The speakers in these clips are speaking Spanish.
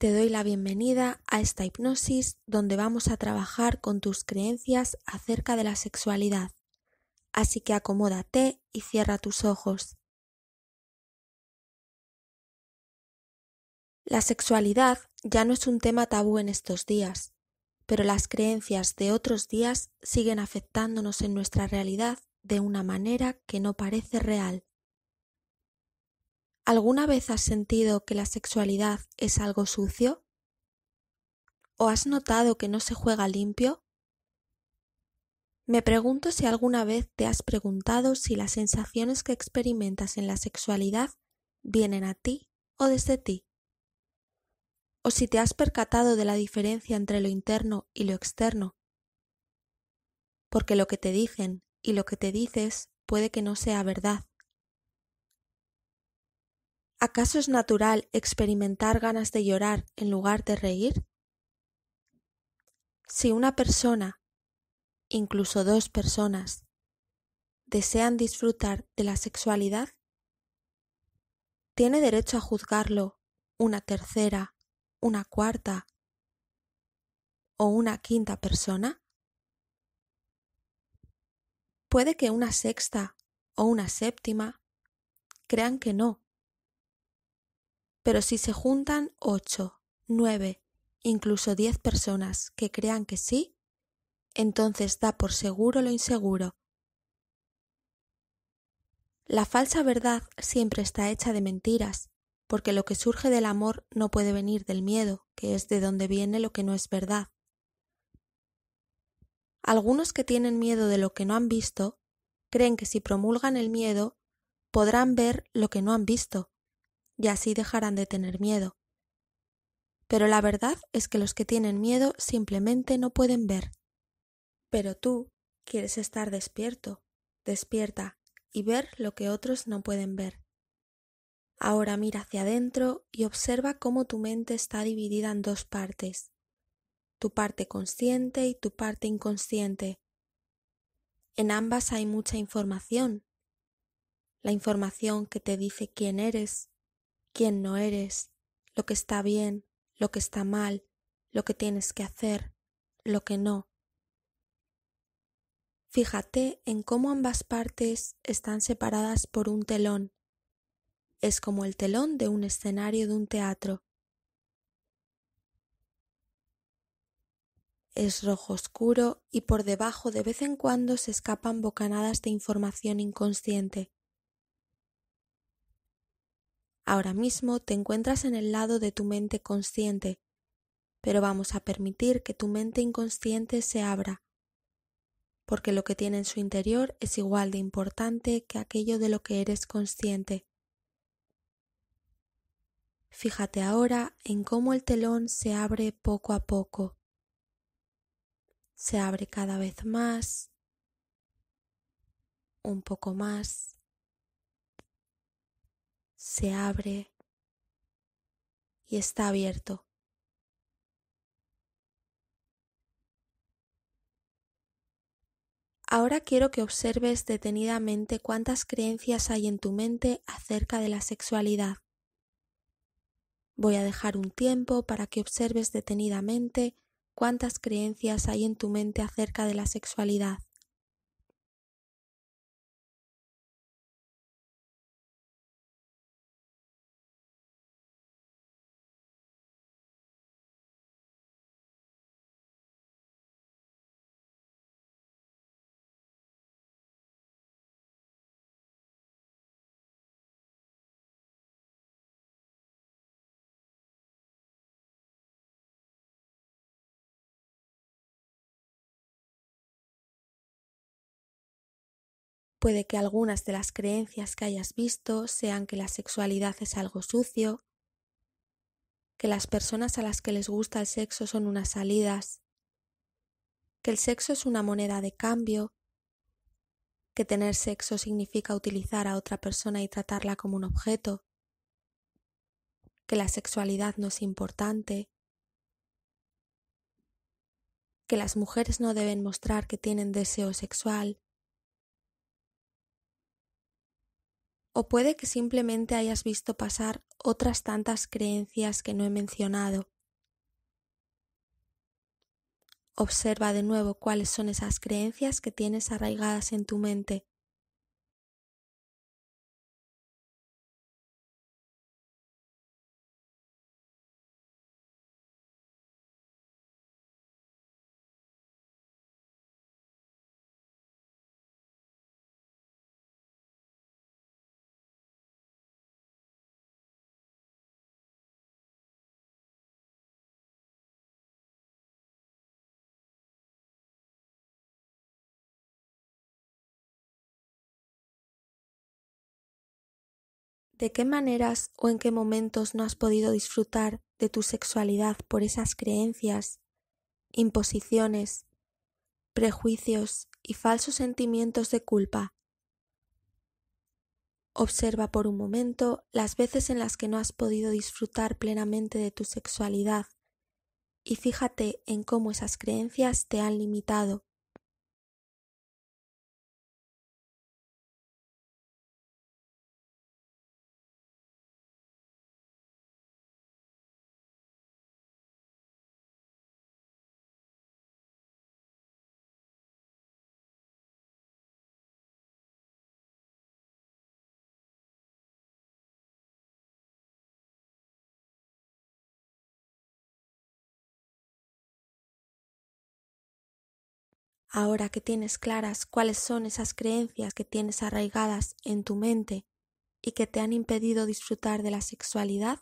Te doy la bienvenida a esta hipnosis donde vamos a trabajar con tus creencias acerca de la sexualidad. Así que acomódate y cierra tus ojos. La sexualidad ya no es un tema tabú en estos días, pero las creencias de otros días siguen afectándonos en nuestra realidad de una manera que no parece real. ¿Alguna vez has sentido que la sexualidad es algo sucio? ¿O has notado que no se juega limpio? Me pregunto si alguna vez te has preguntado si las sensaciones que experimentas en la sexualidad vienen a ti o desde ti. O si te has percatado de la diferencia entre lo interno y lo externo. Porque lo que te dicen y lo que te dices puede que no sea verdad. ¿Acaso es natural experimentar ganas de llorar en lugar de reír? Si una persona, incluso dos personas, desean disfrutar de la sexualidad, tiene derecho a juzgarlo una tercera, una cuarta o una quinta persona. Puede que una sexta o una séptima crean que no, pero si se juntan ocho, nueve, incluso diez personas que crean que sí, entonces da por seguro lo inseguro. La falsa verdad siempre está hecha de mentiras, porque lo que surge del amor no puede venir del miedo, que es de donde viene lo que no es verdad. Algunos que tienen miedo de lo que no han visto, creen que si promulgan el miedo, podrán ver lo que no han visto, y así dejarán de tener miedo. Pero la verdad es que los que tienen miedo simplemente no pueden ver. Pero tú quieres estar despierto, despierta, y ver lo que otros no pueden ver. Ahora mira hacia adentro y observa cómo tu mente está dividida en dos partes, tu parte consciente y tu parte inconsciente. En ambas hay mucha información. La información que te dice quién eres, quién no eres, lo que está bien, lo que está mal, lo que tienes que hacer, lo que no. Fíjate en cómo ambas partes están separadas por un telón. Es como el telón de un escenario de un teatro. Es rojo oscuro y por debajo de vez en cuando se escapan bocanadas de información inconsciente. Ahora mismo te encuentras en el lado de tu mente consciente, pero vamos a permitir que tu mente inconsciente se abra, porque lo que tiene en su interior es igual de importante que aquello de lo que eres consciente. Fíjate ahora en cómo el telón se abre poco a poco. Se abre cada vez más, un poco más, se abre y está abierto. Ahora quiero que observes detenidamente cuántas creencias hay en tu mente acerca de la sexualidad. Voy a dejar un tiempo para que observes detenidamente cuántas creencias hay en tu mente acerca de la sexualidad. Puede que algunas de las creencias que hayas visto sean que la sexualidad es algo sucio, que las personas a las que les gusta el sexo son unas salidas, que el sexo es una moneda de cambio, que tener sexo significa utilizar a otra persona y tratarla como un objeto, que la sexualidad no es importante, que las mujeres no deben mostrar que tienen deseo sexual, o puede que simplemente hayas visto pasar otras tantas creencias que no he mencionado. Observa de nuevo cuáles son esas creencias que tienes arraigadas en tu mente de qué maneras o en qué momentos no has podido disfrutar de tu sexualidad por esas creencias, imposiciones, prejuicios y falsos sentimientos de culpa. Observa por un momento las veces en las que no has podido disfrutar plenamente de tu sexualidad y fíjate en cómo esas creencias te han limitado Ahora que tienes claras cuáles son esas creencias que tienes arraigadas en tu mente y que te han impedido disfrutar de la sexualidad,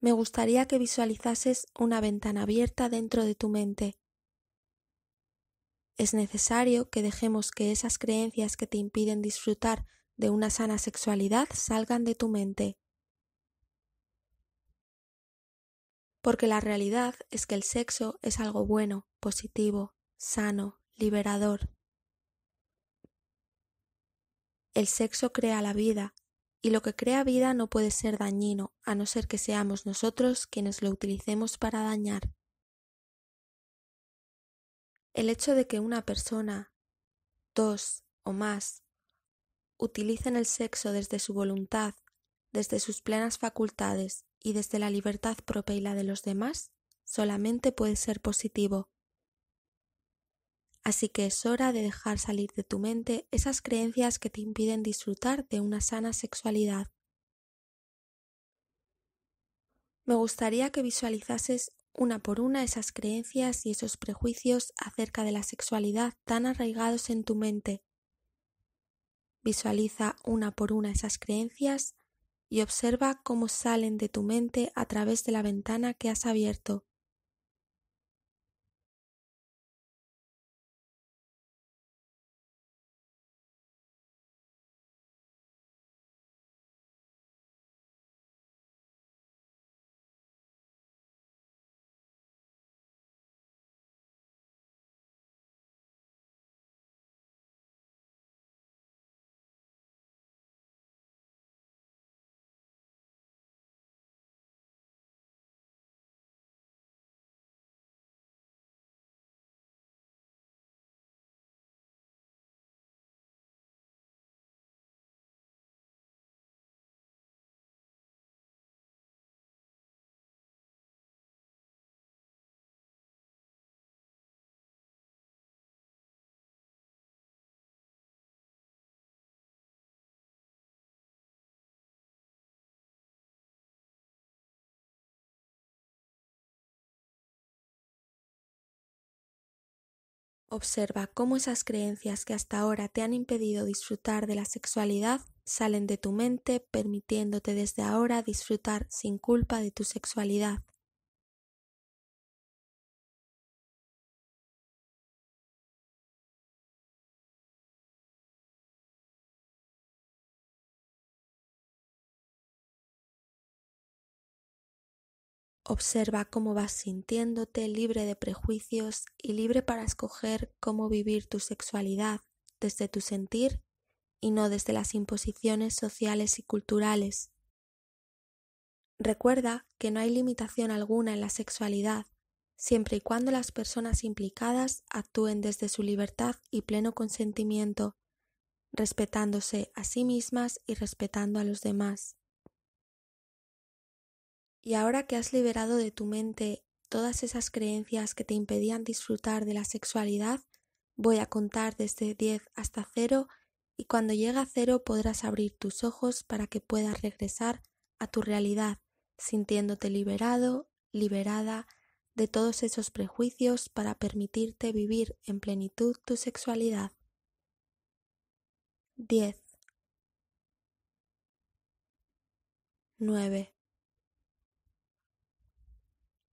me gustaría que visualizases una ventana abierta dentro de tu mente. Es necesario que dejemos que esas creencias que te impiden disfrutar de una sana sexualidad salgan de tu mente. Porque la realidad es que el sexo es algo bueno, positivo, sano, liberador. El sexo crea la vida, y lo que crea vida no puede ser dañino, a no ser que seamos nosotros quienes lo utilicemos para dañar. El hecho de que una persona, dos o más, utilicen el sexo desde su voluntad, desde sus plenas facultades y desde la libertad propia y la de los demás, solamente puede ser positivo. Así que es hora de dejar salir de tu mente esas creencias que te impiden disfrutar de una sana sexualidad. Me gustaría que visualizases una por una esas creencias y esos prejuicios acerca de la sexualidad tan arraigados en tu mente. Visualiza una por una esas creencias y observa cómo salen de tu mente a través de la ventana que has abierto. Observa cómo esas creencias que hasta ahora te han impedido disfrutar de la sexualidad salen de tu mente permitiéndote desde ahora disfrutar sin culpa de tu sexualidad. Observa cómo vas sintiéndote libre de prejuicios y libre para escoger cómo vivir tu sexualidad desde tu sentir y no desde las imposiciones sociales y culturales. Recuerda que no hay limitación alguna en la sexualidad, siempre y cuando las personas implicadas actúen desde su libertad y pleno consentimiento, respetándose a sí mismas y respetando a los demás. Y ahora que has liberado de tu mente todas esas creencias que te impedían disfrutar de la sexualidad, voy a contar desde 10 hasta 0 y cuando llegue a cero podrás abrir tus ojos para que puedas regresar a tu realidad, sintiéndote liberado, liberada de todos esos prejuicios para permitirte vivir en plenitud tu sexualidad. 10 9